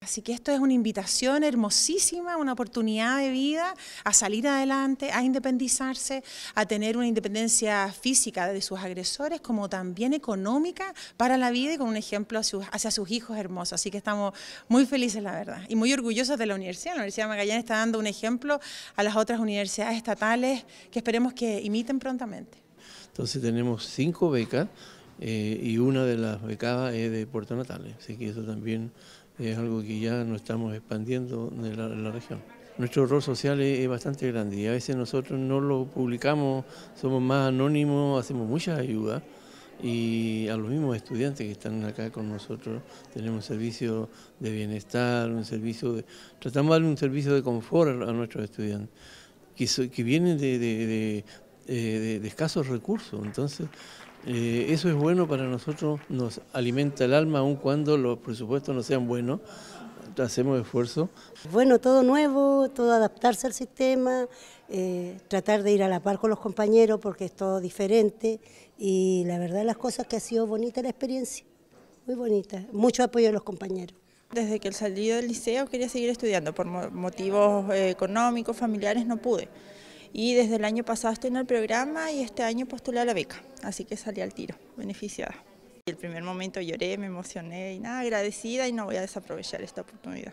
Así que esto es una invitación hermosísima, una oportunidad de vida a salir adelante, a independizarse, a tener una independencia física de sus agresores, como también económica para la vida y con un ejemplo hacia sus hijos hermosos. Así que estamos muy felices, la verdad, y muy orgullosos de la universidad. La Universidad de Magallanes está dando un ejemplo a las otras universidades estatales que esperemos que imiten prontamente. Entonces tenemos cinco becas eh, y una de las becadas es de Puerto Natales, así que eso también es algo que ya no estamos expandiendo en la, región. Nuestro rol social es, bastante grande y a veces nosotros no lo publicamos, somos más anónimos, hacemos muchas ayudas y a los mismos estudiantes que están acá con nosotros. Tenemos un servicio de bienestar, un servicio de... Tratamos de darle un servicio de confort a nuestros estudiantes, que, vienen de, eh, de, escasos recursos. Entonces, eh, eso es bueno para nosotros, nos alimenta el alma, aun cuando los presupuestos no sean buenos, hacemos esfuerzo. Bueno, todo nuevo, todo adaptarse al sistema, eh, tratar de ir a la par con los compañeros porque es todo diferente y la verdad las cosas que ha sido bonita la experiencia, muy bonita, mucho apoyo de los compañeros. Desde que salí del liceo quería seguir estudiando, por motivos económicos, familiares no pude y desde el año pasado estoy en el programa y este año postulé a la beca, así que salí al tiro, beneficiada. El primer momento lloré, me emocioné y nada, agradecida y no voy a desaprovechar esta oportunidad.